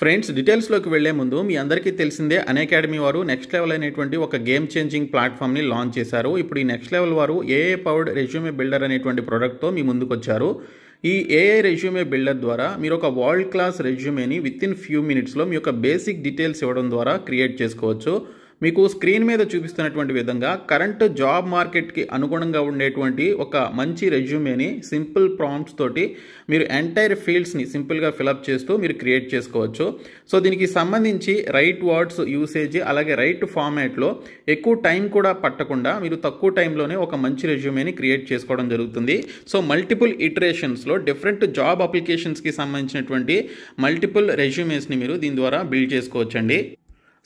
friends డీటెయిల్స్లోకి వెళ్లే ముందు మీ అందరికీ తెలిసిందే అకాడమీ వారు నెక్స్ట్ లెవెల్ అనేటువంటి ఒక గేమ్ చేంజింగ్ ప్లాట్ఫామ్ని లాంచ్ చేశారు ఇప్పుడు ఈ నెక్స్ట్ లెవెల్ వారు ఏఏ పవర్డ్ రెజ్యూమే బిల్డర్ అనేటువంటి ప్రోడక్ట్తో మీ ముందుకు వచ్చారు ఈ ఏఏ రెజ్యూమే బిల్డర్ ద్వారా మీరు ఒక వరల్డ్ క్లాస్ రెజ్యూమేని విత్ ఇన్ ఫ్యూ మినిట్స్లో మీ యొక్క బేసిక్ డీటెయిల్స్ ఇవ్వడం ద్వారా క్రియేట్ చేసుకోవచ్చు మీకు స్క్రీన్ మీద చూపిస్తున్నటువంటి విధంగా కరెంట్ జాబ్ మార్కెట్కి అనుగుణంగా ఉండేటువంటి ఒక మంచి రెజ్యూమేని సింపుల్ ప్రాంప్ట్స్ తోటి మీరు ఎంటైర్ ఫీల్డ్స్ని సింపుల్గా ఫిలప్ చేస్తూ మీరు క్రియేట్ చేసుకోవచ్చు సో దీనికి సంబంధించి రైట్ వర్డ్స్ యూసేజ్ అలాగే రైట్ ఫార్మాట్లో ఎక్కువ టైం కూడా పట్టకుండా మీరు తక్కువ టైంలోనే ఒక మంచి రెజ్యూమేని క్రియేట్ చేసుకోవడం జరుగుతుంది సో మల్టిపుల్ ఇటరేషన్స్లో డిఫరెంట్ జాబ్ అప్లికేషన్స్కి సంబంధించినటువంటి మల్టిపుల్ రెజ్యూమేస్ని మీరు దీని ద్వారా బిల్డ్ చేసుకోవచ్చండి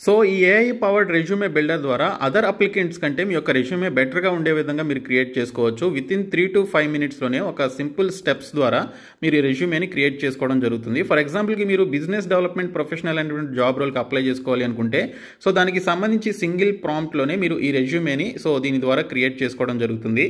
సో ఈ ఏఐ పవర్డ్ రెజ్యూమే బిల్డర్ ద్వారా అదర్ అప్లికెంట్స్ కంటే మీ యొక్క రెజ్యూమే బెటర్గా ఉండే విధంగా మీరు క్రియేట్ చేసుకోవచ్చు within three to five మినిట్స్లోనే ఒక సింపుల్ స్టెప్స్ ద్వారా మీరు ఈ రెజ్యూమేని క్రియేట్ చేసుకోవడం జరుగుతుంది ఫర్ ఎగ్జాంపుల్కి మీరు బిజినెస్ డెవలప్మెంట్ ప్రొఫెషనల్ అనేటువంటి జాబ్ రోల్కి అప్లై చేసుకోవాలి అనుకుంటే సో దానికి సంబంధించి సింగిల్ ప్రాంప్ట్లోనే మీరు ఈ రెజ్యూమేని సో దీని ద్వారా క్రియేట్ చేసుకోవడం జరుగుతుంది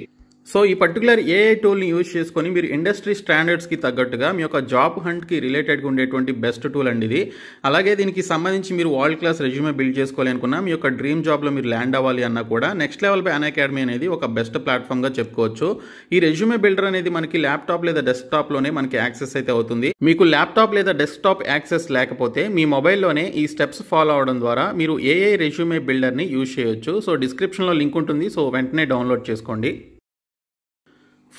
సో ఈ పర్టికులర్ ఏఐ టూల్ని యూజ్ చేసుకొని మీరు ఇండస్ట్రీ స్టాండర్డ్స్కి తగ్గట్టుగా మీ యొక్క జాబ్ హంట్కి రిలేటెడ్గా ఉండేటువంటి బెస్ట్ టూల్ అండి ఇది అలాగే దీనికి సంబంధించి మీరు వరల్డ్ క్లాస్ రెజ్యూమే బిల్డ్ చేసుకోవాలి అనుకున్నా మీ యొక్క డ్రీమ్ జాబ్లో మీరు ల్యాండ్ అవ్వాలి అన్నా కూడా next level by Unacademy అనేది ఒక బెస్ట్ ప్లాట్ఫామ్గా చెప్పుకోవచ్చు ఈ రెజ్యూమే బిల్డర్ అనేది మనకి ల్యాప్టాప్ లేదా డెస్క్టాప్లోనే మనకి యాక్సెస్ అయితే అవుతుంది మీకు ల్యాప్టాప్ లేదా డెస్క్టాప్ యాక్సెస్ లేకపోతే మీ మొబైల్లోనే ఈ స్టెప్స్ ఫాలో అవడం ద్వారా మీరు ఏఐ రెజ్యూమే బిల్డర్ని యూజ్ చేయొచ్చు సో డిస్క్రిప్షన్లో లింక్ ఉంటుంది సో వెంటనే డౌన్లోడ్ చేసుకోండి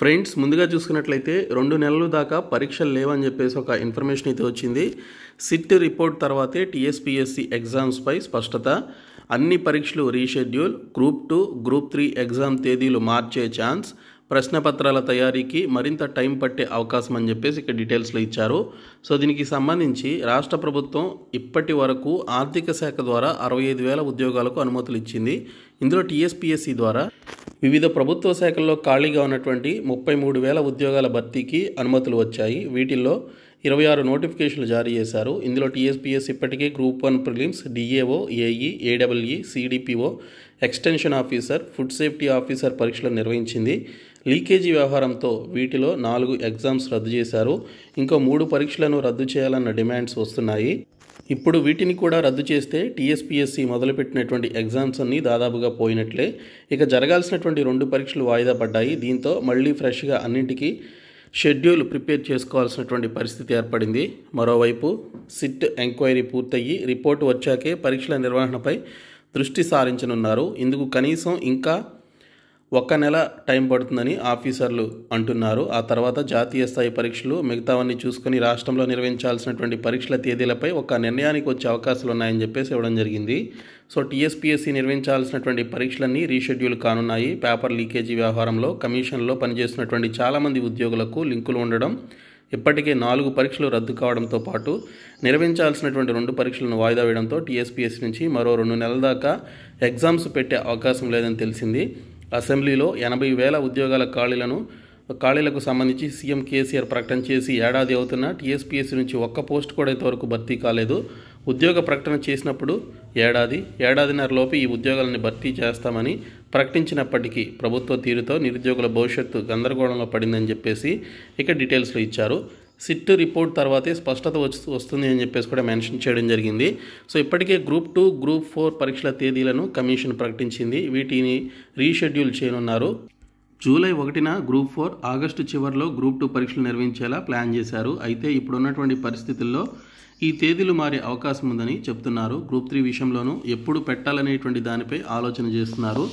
ఫ్రెండ్స్ ముందుగా చూసుకున్నట్లయితే రెండు నెలలు దాకా పరీక్షలు లేవని చెప్పేసి ఒక ఇన్ఫర్మేషన్ అయితే వచ్చింది సిట్ రిపోర్ట్ తర్వాతే టీఎస్పీఎస్సి ఎగ్జామ్స్పై స్పష్టత అన్ని పరీక్షలు reschedule group two group three exam తేదీలు మార్చే ఛాన్స్ ప్రశ్నపత్రాల తయారీకి మరింత టైం పట్టే అవకాశం అని చెప్పేసి ఇక్కడ డీటెయిల్స్లో ఇచ్చారు సో దీనికి సంబంధించి రాష్ట్ర ప్రభుత్వం ఇప్పటి వరకు ఆర్థిక శాఖ ద్వారా అరవై ఐదు వేల ఉద్యోగాలకు అనుమతులు ఇచ్చింది ఇందులో టీఎస్పీఎస్సీ ద్వారా వివిధ ప్రభుత్వ శాఖల్లో ఖాళీగా ఉన్నటువంటి ముప్పై మూడు వేల ఉద్యోగాల భర్తీకి అనుమతులు వచ్చాయి వీటిల్లో ఇరవై ఆరు నోటిఫికేషన్లు జారీ చేశారు ఇందులో టీఎస్పీఎస్ ఇప్పటికే group one prelims DAO AE AWE CDPO extension officer food safety officer పరీక్షలు నిర్వహించింది లీకేజీ వ్యవహారంతో వీటిలో నాలుగు ఎగ్జామ్స్ రద్దు చేశారు ఇంకో మూడు పరీక్షలను రద్దు చేయాలన్న డిమాండ్స్ వస్తున్నాయి ఇప్పుడు వీటిని కూడా రద్దు చేస్తే టీఎస్పీఎస్సీ మొదలుపెట్టినటువంటి ఎగ్జామ్స్ అన్నీ దాదాపుగా పోయినట్లే ఇక జరగాల్సినటువంటి రెండు పరీక్షలు వాయిదా పడ్డాయి దీంతో మళ్ళీ ఫ్రెష్గా అన్నింటికీ షెడ్యూల్ ప్రిపేర్ చేసుకోవాల్సినటువంటి పరిస్థితి ఏర్పడింది మరోవైపు సిట్ ఎంక్వైరీ పూర్తయ్యి రిపోర్ట్ వచ్చాకే పరీక్షల నిర్వహణపై దృష్టి సారించనున్నారు ఇందుకు కనీసం ఇంకా ఒక్క నెల టైం పడుతుందని ఆఫీసర్లు అంటున్నారు ఆ తర్వాత జాతీయ స్థాయి పరీక్షలు మిగతావన్నీ చూసుకొని రాష్ట్రంలో నిర్వహించాల్సినటువంటి పరీక్షల తేదీలపై ఒక నిర్ణయానికి వచ్చే అవకాశాలు ఉన్నాయని చెప్పేసి ఇవ్వడం జరిగింది సో టీఎస్పీఎస్సీ నిర్వహించాల్సినటువంటి పరీక్షలన్నీ రీషెడ్యూల్ కానున్నాయి పేపర్ లీకేజీ వ్యవహారంలో కమిషన్లో పనిచేస్తున్నటువంటి చాలామంది ఉద్యోగులకు లింకులు ఉండడం ఇప్పటికే నాలుగు పరీక్షలు రద్దు కావడంతో పాటు నిర్వహించాల్సినటువంటి రెండు పరీక్షలను వాయిదా వేయడంతో టీఎస్పీఎస్ నుంచి మరో రెండు నెలల దాకా ఎగ్జామ్స్ పెట్టే అవకాశం లేదని తెలిసింది అసెంబ్లీలో ఎనభై వేల ఉద్యోగాల ఖాళీలను ఖాళీలకు సంబంధించి సీఎం కేసీఆర్ ప్రకటన చేసి ఏడాది అవుతున్న టీఎస్పీఎస్సీ నుంచి ఒక్క పోస్ట్ కూడా ఇంతవరకు భర్తీ కాలేదు ఉద్యోగ ప్రకటన చేసినప్పుడు ఏడాది ఏడాదిన్నరలోపు ఈ ఉద్యోగాలని భర్తీ చేస్తామని ప్రకటించినప్పటికీ ప్రభుత్వ తీరుతో నిరుద్యోగుల భవిష్యత్తు గందరగోళంలో పడిందని చెప్పేసి ఇక డీటెయిల్స్లో ఇచ్చారు సిట్ రిపోర్ట్ తర్వాతే స్పష్టత వస్తుంది అని చెప్పేసి కూడా మెన్షన్ చేయడం జరిగింది సో ఇప్పటికే గ్రూప్ టూ గ్రూప్ ఫోర్ పరీక్షల తేదీలను కమిషన్ ప్రకటించింది వీటిని రీషెడ్యూల్ చేయనున్నారు జూలై ఒకటిన గ్రూప్ ఫోర్ ఆగస్టు చివరిలో గ్రూప్ టూ పరీక్షలు నిర్వహించేలా ప్లాన్ చేశారు అయితే ఇప్పుడున్నటువంటి పరిస్థితుల్లో ఈ తేదీలు మారే అవకాశం ఉందని చెప్తున్నారు గ్రూప్ త్రీ విషయంలోనూ ఎప్పుడు పెట్టాలనేటువంటి దానిపై ఆలోచన చేస్తున్నారు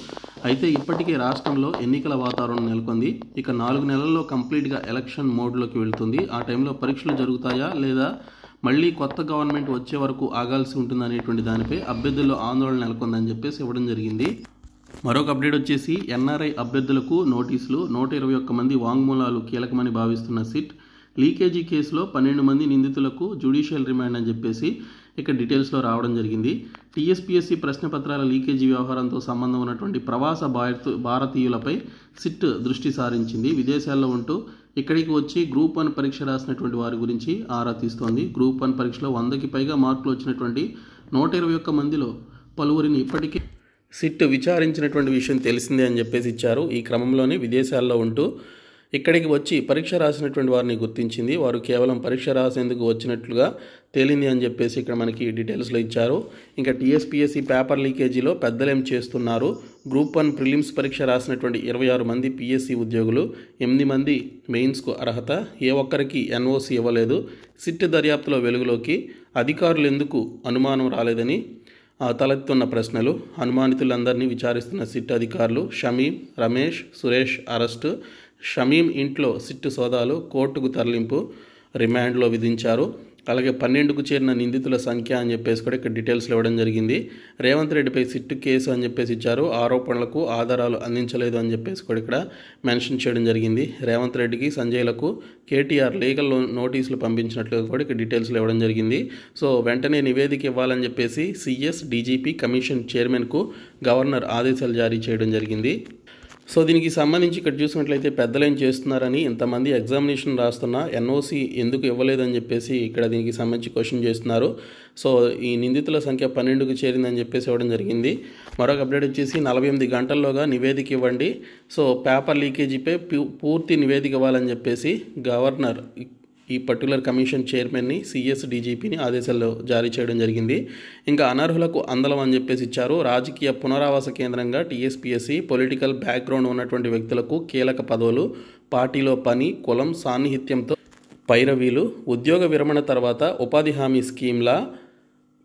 అయితే ఇప్పటికే రాష్ట్రంలో ఎన్నికల వాతావరణం నెలకొంది ఇక నాలుగు నెలల్లో కంప్లీట్గా ఎలక్షన్ మోడ్లోకి వెళ్తుంది ఆ టైంలో పరీక్షలు జరుగుతాయా లేదా మళ్ళీ కొత్త గవర్నమెంట్ వచ్చే వరకు ఆగాల్సి ఉంటుందనేటువంటి దానిపై అభ్యర్థుల్లో ఆందోళన నెలకొందని చెప్పేసి ఇవ్వడం జరిగింది మరొక అప్డేట్ వచ్చేసి ఎన్ఆర్ఐ అభ్యర్థులకు నోటీసులు నూట ఇరవై ఒక్క మంది వాంగ్మూలాలు కీలకమని భావిస్తున్న సిట్ లీకేజీ కేసులో పన్నెండు మంది నిందితులకు జ్యుడిషియల్ రిమాండ్ అని చెప్పేసి ఇక్కడ డీటెయిల్స్లో రావడం జరిగింది టీఎస్పీఎస్సీ ప్రశ్నపత్రాల లీకేజీ వ్యవహారంతో సంబంధం ఉన్నటువంటి ప్రవాస భారత భారతీయులపై సిట్ దృష్టి సారించింది విదేశాల్లో ఉంటూ ఇక్కడికి వచ్చి గ్రూప్ వన్ పరీక్ష రాసినటువంటి వారి గురించి ఆరా తీస్తోంది గ్రూప్ వన్ పరీక్షలో వందకి పైగా మార్కులు వచ్చినటువంటి నూట ఇరవై ఒక్క మందిలో పలువురిని ఇప్పటికే సిట్ విచారించినటువంటి విషయం తెలిసిందే అని చెప్పేసి ఇచ్చారు ఈ క్రమంలోనే విదేశాల్లో ఉంటూ ఇక్కడికి వచ్చి పరీక్ష రాసినటువంటి వారిని గుర్తించింది వారు కేవలం పరీక్ష రాసేందుకు వచ్చినట్లుగా తేలింది అని చెప్పేసి ఇక్కడ మనకి డీటెయిల్స్లో ఇచ్చారు ఇంకా టీఎస్పీఎస్సీ పేపర్ లీకేజీలో పెద్దలేం చేస్తున్నారు గ్రూప్ వన్ ప్రిలిమ్స్ పరీక్ష రాసినటువంటి ఇరవై ఆరు మంది పిఎస్సీ ఉద్యోగులు ఎనిమిది మంది మెయిన్స్కు అర్హత ఏ ఒక్కరికి ఎన్ఓసి ఇవ్వలేదు సిట్ దర్యాప్తులో వెలుగులోకి అధికారులు ఎందుకు అనుమానం రాలేదని ఆ తలెత్తున్న ప్రశ్నలు అనుమానితులందరినీ విచారిస్తున్న సిట్ అధికారులు షమీం రమేష్ సురేష్ అరెస్టు షమీం ఇంట్లో సిట్టు సోదాలు కోర్టుకు తరలింపు రిమాండ్లో విధించారు అలాగే పన్నెండుకు చేరిన నిందితుల సంఖ్య అని చెప్పేసి కూడా ఇక్కడ డీటెయిల్స్లో ఇవ్వడం జరిగింది రేవంత్ రెడ్డిపై సిట్టు కేసు అని చెప్పేసి ఇచ్చారు ఆరోపణలకు ఆధారాలు అందించలేదు అని చెప్పేసి కూడా ఇక్కడ మెన్షన్ చేయడం జరిగింది రేవంత్ రెడ్డికి సంజయ్లకు కేటీఆర్ లీగల్ నోటీసులు పంపించినట్లుగా కూడా ఇక్కడ డీటెయిల్స్లో ఇవ్వడం జరిగింది సో వెంటనే నివేదిక ఇవ్వాలని చెప్పేసి సిఎస్ డీజీపీ కమిషన్ చైర్మన్కు గవర్నర్ ఆదేశాలు జారీ చేయడం జరిగింది సో దీనికి సంబంధించి ఇక్కడ చూసినట్లయితే పెద్దలు ఏం చేస్తున్నారని ఇంతమంది ఎగ్జామినేషన్ రాస్తున్న ఎన్ఓసి ఎందుకు ఇవ్వలేదని చెప్పేసి ఇక్కడ దీనికి సంబంధించి క్వశ్చన్ చేస్తున్నారు సో ఈ నిందితుల సంఖ్య పన్నెండుకు చేరిందని చెప్పేసి ఇవ్వడం జరిగింది మరొక అప్డేట్ వచ్చేసి నలభై ఎనిమిది గంటల్లోగా నివేదిక ఇవ్వండి సో పేపర్ లీకేజీపై పూర్తి నివేదిక ఇవ్వాలని చెప్పేసి గవర్నర్ ఈ పర్టికులర్ కమిషన్ చైర్మన్ని సిఎస్ డీజీపీని ఆదేశాల్లో జారీ చేయడం జరిగింది ఇంకా అనర్హులకు అందలం అని చెప్పేసి ఇచ్చారు రాజకీయ పునరావాస కేంద్రంగా టీఎస్పిఎస్సి పొలిటికల్ బ్యాక్గ్రౌండ్ ఉన్నటువంటి వ్యక్తులకు కీలక పదవులు పార్టీలో పని కులం సాన్నిహిత్యంతో పైరవీలు ఉద్యోగ విరమణ తర్వాత ఉపాధి హామీ స్కీమ్లా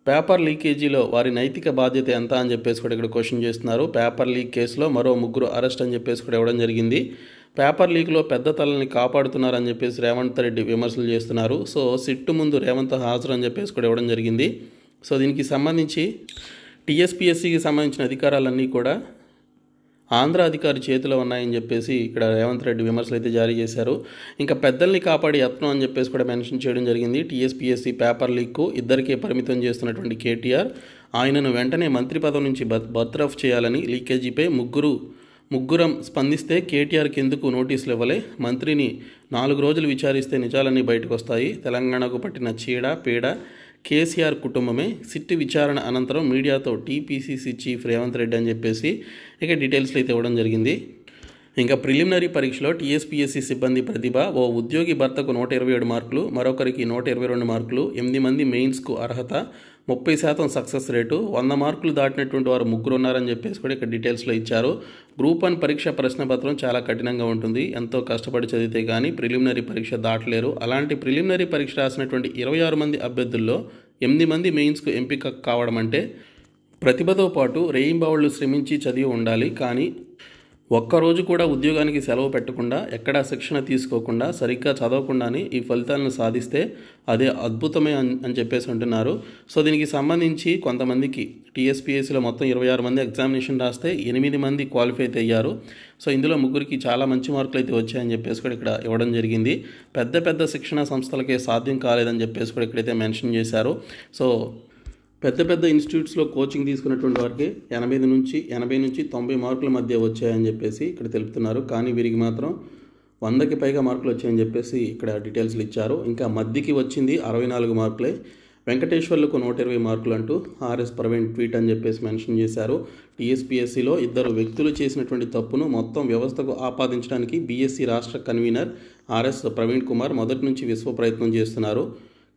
పేపర్ లీకేజీలో వారి నైతిక బాధ్యత ఎంత అని చెప్పేసి కూడా ఇక్కడ క్వశ్చన్ చేస్తున్నారు పేపర్ లీక్ కేసులో మరో ముగ్గురు అరెస్ట్ అని చెప్పేసి కూడా ఇవ్వడం జరిగింది పేపర్ లీక్లో పెద్ద తలని కాపాడుతున్నారని చెప్పేసి రేవంత్ రెడ్డి విమర్శలు చేస్తున్నారు సో సిట్టు ముందు రేవంత్ హాజరు అని చెప్పేసి కూడా ఇవ్వడం జరిగింది సో దీనికి సంబంధించి టీఎస్పీఎస్సికి సంబంధించిన అధికారాలన్నీ కూడా ఆంధ్ర అధికారి చేతిలో ఉన్నాయని చెప్పేసి ఇక్కడ రేవంత్ రెడ్డి విమర్శలు అయితే జారీ చేశారు ఇంకా పెద్దల్ని కాపాడి యత్నం అని చెప్పేసి కూడా మెన్షన్ చేయడం జరిగింది టీఎస్పీఎస్సీ పేపర్ లీక్కు ఇద్దరికే పరిమితం చేస్తున్నటువంటి కేటీఆర్ ఆయనను వెంటనే మంత్రి పదవి నుంచి బర్తరఫ్ చేయాలని లీకేజీపై ముగ్గురు ముగ్గురం స్పందిస్తే కేటీఆర్కి ఎందుకు నోటీసులు ఇవ్వలే మంత్రిని నాలుగు రోజులు విచారిస్తే నిజాలన్నీ బయటకు వస్తాయి తెలంగాణకు పట్టిన చీడ పీడ కేసీఆర్ కుటుంబమే సిట్టి విచారణ అనంతరం మీడియాతో టీపీసీసీ చీఫ్ రేవంత్ రెడ్డి అని చెప్పేసి ఇక డీటెయిల్స్లు అయితే ఇవ్వడం జరిగింది ఇంకా ప్రిలిమినరీ పరీక్షలో టీఎస్పీఎస్సీ సిబ్బంది ప్రతిభ ఓ ఉద్యోగి భర్తకు నూట ఇరవై ఏడు మార్కులు మరొకరికి నూట ఇరవై రెండు మార్కులు ఎనిమిది మంది మెయిన్స్కు అర్హత ముప్పై శాతం సక్సెస్ రేటు వంద మార్కులు దాటినటువంటి వారు ముగ్గురు ఉన్నారని చెప్పేసి కూడా ఇక్కడ డీటెయిల్స్లో ఇచ్చారు గ్రూప్ వన్ పరీక్ష ప్రశ్నపత్రం చాలా కఠినంగా ఉంటుంది ఎంతో కష్టపడి చదివితే కానీ ప్రిలిమినరీ పరీక్ష దాటలేరు అలాంటి ప్రిలిమినరీ పరీక్ష రాసినటువంటి ఇరవై ఆరు మంది అభ్యర్థుల్లో ఎనిమిది మంది మెయిన్స్కు ఎంపిక కావడం అంటే ప్రతిభతో పాటు రేయింబావుళ్ళు శ్రమించి చదివి ఉండాలి కానీ ఒక్కరోజు కూడా ఉద్యోగానికి సెలవు పెట్టకుండా ఎక్కడా శిక్షణ తీసుకోకుండా సరిగ్గా చదవకుండానే ఈ ఫలితాలను సాధిస్తే అదే అద్భుతమే అని చెప్పేసి అంటున్నారు సో దీనికి సంబంధించి కొంతమందికి టీఎస్పీఎస్సీలో మొత్తం ఇరవై ఆరు మంది ఎగ్జామినేషన్ రాస్తే ఎనిమిది మంది క్వాలిఫై అయ్యారు సో ఇందులో ముగ్గురికి చాలా మంచి మార్కులు అయితే వచ్చాయని చెప్పేసి కూడా ఇక్కడ ఇవ్వడం జరిగింది పెద్ద పెద్ద శిక్షణ సంస్థలకే సాధ్యం కాలేదని చెప్పేసి కూడా ఇక్కడైతే మెన్షన్ చేశారు సో పెద్ద పెద్ద ఇన్స్టిట్యూట్స్లో కోచింగ్ తీసుకున్నటువంటి వారికి ఎనభై నుంచి ఎనభై నుంచి తొంభై మార్కుల మధ్య వచ్చాయని చెప్పేసి ఇక్కడ తెలుపుతున్నారు కానీ వీరికి మాత్రం వందకి పైగా మార్కులు వచ్చాయని చెప్పేసి ఇక్కడ డీటెయిల్స్లు ఇచ్చారు ఇంకా మధ్యకి వచ్చింది అరవై నాలుగు మార్కులే వెంకటేశ్వర్లకు నూట ఇరవై మార్కులు అంటూ ఆర్ఎస్ ప్రవీణ్ ట్వీట్ అని చెప్పేసి మెన్షన్ చేశారు టీఎస్పీఎస్సీలో ఇద్దరు వ్యక్తులు చేసినటువంటి తప్పును మొత్తం వ్యవస్థకు ఆపాదించడానికి బీఎస్సీ రాష్ట్ర కన్వీనర్ ఆర్ఎస్ ప్రవీణ్ కుమార్ మొదటి నుంచి విశ్వ ప్రయత్నం చేస్తున్నారు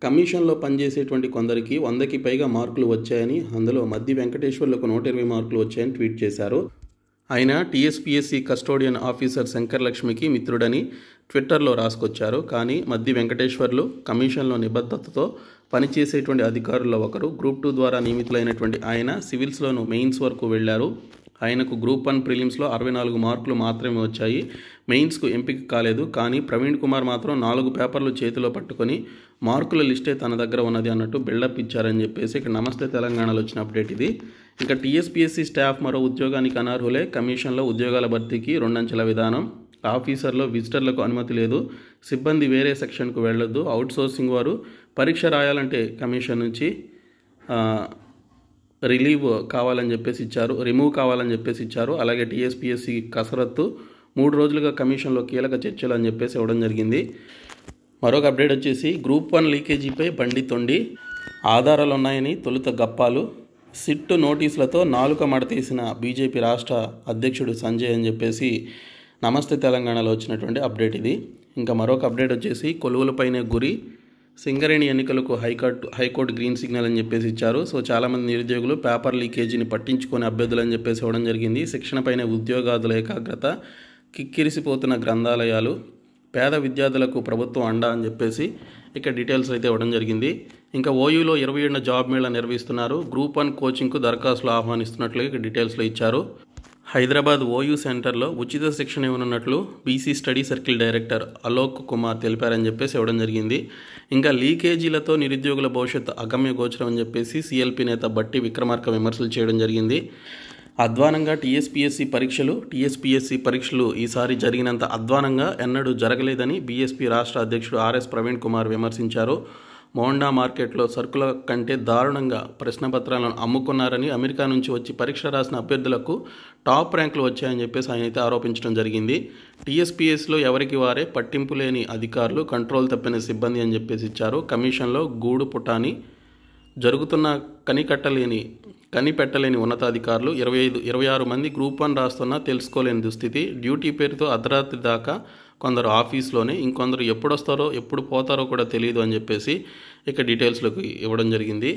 కమిషన్లో పనిచేసేటువంటి కొందరికి వందకి పైగా మార్కులు వచ్చాయని అందులో మద్ది వెంకటేశ్వర్లకు నూట ఇరవై మార్కులు వచ్చాయని ట్వీట్ చేశారు ఆయన టీఎస్పీఎస్సీ కస్టోడియన్ ఆఫీసర్ శంకర్ లక్ష్మికి మిత్రుడని ట్విట్టర్లో రాసుకొచ్చారు కానీ మద్ది వెంకటేశ్వర్లు కమిషన్లో నిబద్ధతతో పనిచేసేటువంటి అధికారుల్లో ఒకరు గ్రూప్ టూ ద్వారా నియమితులైనటువంటి ఆయన సివిల్స్లోను మెయిన్స్ వరకు వెళ్లారు ఆయనకు గ్రూప్ వన్ ప్రిలిమ్స్లో అరవై నాలుగు మార్కులు మాత్రమే వచ్చాయి మెయిన్స్కు ఎంపిక కాలేదు కానీ ప్రవీణ్ కుమార్ మాత్రం నాలుగు పేపర్లు చేతిలో పట్టుకొని మార్కుల లిస్టే తన దగ్గర ఉన్నది అన్నట్టు బిల్డప్ ఇచ్చారని చెప్పేసి ఇక్కడ నమస్తే తెలంగాణలో వచ్చిన అప్డేట్ ఇది ఇంకా టీఎస్పీఎస్సీ స్టాఫ్ మరో ఉద్యోగానికి అనర్హులే కమిషన్లో ఉద్యోగాల భర్తీకి రెండంచెల విధానం ఆఫీసర్లో విజిటర్లకు అనుమతి లేదు సిబ్బంది వేరే సెక్షన్కు వెళ్ళొద్దు అవుట్సోర్సింగ్ వారు పరీక్ష రాయాలంటే కమిషన్ నుంచి రిలీవ్ కావాలని చెప్పేసి ఇచ్చారు రిమూవ్ కావాలని చెప్పేసి ఇచ్చారు అలాగే టీఎస్పీఎస్సీ కసరత్తు మూడు రోజులుగా కమిషన్లో కీలక చర్చలు అని చెప్పేసి ఇవ్వడం జరిగింది మరొక అప్డేట్ వచ్చేసి గ్రూప్ వన్ లీకేజీపై బండి తొండి ఆధారాలు ఉన్నాయని తొలుత గప్పాలు సిట్టు నోటీసులతో నాలుక మడతీసిన బీజేపీ రాష్ట్ర అధ్యక్షుడు సంజయ్ అని చెప్పేసి నమస్తే తెలంగాణలో వచ్చినటువంటి అప్డేట్ ఇది ఇంకా మరొక అప్డేట్ వచ్చేసి కొలువులపైనే గురి సింగరేణి ఎన్నికలకు హైకోర్టు హైకోర్టు గ్రీన్ సిగ్నల్ అని చెప్పేసి ఇచ్చారు సో చాలామంది నిరుద్యోగులు పేపర్ లీకేజీని పట్టించుకొని అభ్యర్థులు అని చెప్పేసి ఇవ్వడం జరిగింది శిక్షణపైన ఉద్యోగాదుల ఏకాగ్రత కిక్కిరిసిపోతున్న గ్రంథాలయాలు పేద విద్యార్థులకు ప్రభుత్వం అండ అని చెప్పేసి ఇక్కడ డీటెయిల్స్ అయితే ఇవ్వడం జరిగింది ఇంకా ఓయూలో ఇరవై ఏడున జాబ్ మేళా నిర్వహిస్తున్నారు గ్రూప్ వన్ కోచింగ్కు దరఖాస్తులు ఆహ్వానిస్తున్నట్లుగా ఇక్కడ డీటెయిల్స్లో ఇచ్చారు హైదరాబాద్ ఓయూ సెంటర్లో ఉచిత శిక్షణ ఇవ్వనున్నట్లు BC study circle director Alok Kumar తెలిపారని చెప్పేసి ఇవ్వడం జరిగింది ఇంకా లీకేజీలతో నిరుద్యోగుల భవిష్యత్తు అగమ్య గోచరం అని చెప్పేసి సీఎల్పీ నేత బట్టి విక్రమార్క విమర్శలు చేయడం జరిగింది అధ్వానంగా టీఎస్పీఎస్సీ పరీక్షలు టీఎస్పీఎస్సీ పరీక్షలు ఈసారి జరిగినంత అధ్వానంగా ఎన్నడూ జరగలేదని బీఎస్పీ రాష్ట్ర అధ్యక్షుడు ఆర్ఎస్ ప్రవీణ్ కుమార్ విమర్శించారు మోండా మార్కెట్లో సరుకుల కంటే దారుణంగా ప్రశ్నపత్రాలను అమ్ముకున్నారని అమెరికా నుంచి వచ్చి పరీక్ష రాసిన అభ్యర్థులకు టాప్ ర్యాంకులు వచ్చాయని చెప్పేసి ఆయన అయితే ఆరోపించడం జరిగింది టీఎస్పీఎస్లో ఎవరికి వారే పట్టింపు లేని అధికారులు కంట్రోల్ తప్పిన సిబ్బంది అని చెప్పేసి ఇచ్చారు కమిషన్లో గూడు పుటాని జరుగుతున్న కనికట్టలేని కనిపెట్టలేని ఉన్నతాధికారులు ఇరవై ఐదు ఇరవై ఆరు మంది గ్రూప్ వన్ రాస్తున్నా తెలుసుకోలేని దుస్థితి డ్యూటీ పేరుతో అర్ధరాత్రి దాకా కొందరు ఆఫీస్లోనే ఇంకొందరు ఎప్పుడొస్తారో ఎప్పుడు పోతారో కూడా తెలియదు అని చెప్పేసి ఇక డీటెయిల్స్లోకి ఇవ్వడం జరిగింది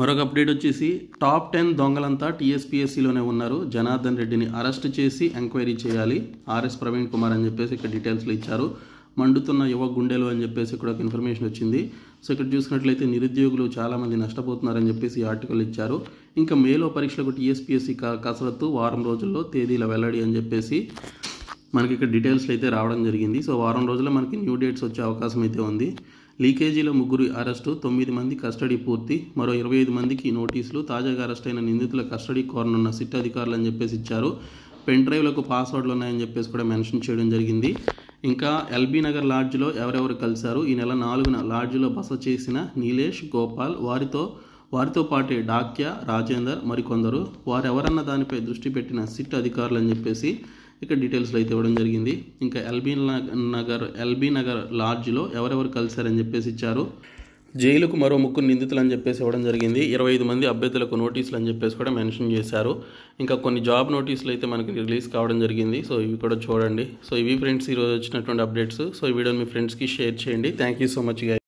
మరొక అప్డేట్ వచ్చేసి టాప్ టెన్ దొంగలంతా టీఎస్పీఎస్సీలోనే ఉన్నారు జనార్దన్ రెడ్డిని అరెస్ట్ చేసి ఎంక్వైరీ చేయాలి ఆర్ఎస్ ప్రవీణ్ కుమార్ అని చెప్పేసి ఇక్కడ డీటెయిల్స్లో ఇచ్చారు మండుతున్న యువ గుండెలు అని చెప్పేసి ఇక్కడ ఒక ఇన్ఫర్మేషన్ వచ్చింది సో ఇక్కడ చూసినట్లయితే నిరుద్యోగులు చాలామంది నష్టపోతున్నారని చెప్పేసి ఆర్టికల్ ఇచ్చారు ఇంకా మేలో పరీక్షలకు టీఎస్పీఎస్సీ కసరత్తు వారం రోజుల్లో తేదీల వెల్లడి అని చెప్పేసి మనకి ఇక్కడ డీటెయిల్స్ అయితే రావడం జరిగింది సో వారం రోజుల్లో మనకి న్యూ డేట్స్ వచ్చే అవకాశం అయితే ఉంది లీకేజీలో ముగ్గురు అరెస్టు తొమ్మిది మంది కస్టడీ పూర్తి మరో ఇరవై ఐదు మందికి నోటీసులు తాజాగా అరెస్ట్ అయిన నిందితుల కస్టడీ కోరనున్న సిట్ అధికారులు అని చెప్పేసి ఇచ్చారు పెన్ డ్రైవ్లకు పాస్వర్డ్లు ఉన్నాయని చెప్పేసి కూడా మెన్షన్ చేయడం జరిగింది ఇంకా ఎల్బీ నగర్ లాడ్జ్లో ఎవరెవరు కలిశారు ఈ నెల నాలుగున లాడ్జ్లో బస చేసిన నీలేష్ గోపాల్ వారితో వారితో పాటే డాక్యా రాజేందర్ మరికొందరు వారెవరన్న దానిపై దృష్టి పెట్టిన సిట్ అధికారులు అని చెప్పేసి ఇక్కడ డీటెయిల్స్లో అయితే ఇవ్వడం జరిగింది ఇంకా ఎల్బీ నగర్ ఎల్బీ నగర్ లాడ్జ్లో ఎవరెవరు కలిశారని చెప్పేసి ఇచ్చారు జైలుకు మరో ముగ్గురు నిందితులు అని చెప్పేసి ఇవ్వడం జరిగింది ఇరవై ఐదు మంది అభ్యర్థులకు నోటీసులు అని చెప్పేసి కూడా మెన్షన్ చేశారు ఇంకా కొన్ని జాబ్ నోటీసులు అయితే మనకి రిలీజ్ కావడం జరిగింది సో ఇవి కూడా చూడండి సో ఇవి ఫ్రెండ్స్ ఈరోజు వచ్చినటువంటి అప్డేట్స్ సో ఈ వీడియోని మీ ఫ్రెండ్స్కి షేర్ చేయండి thank you so much guy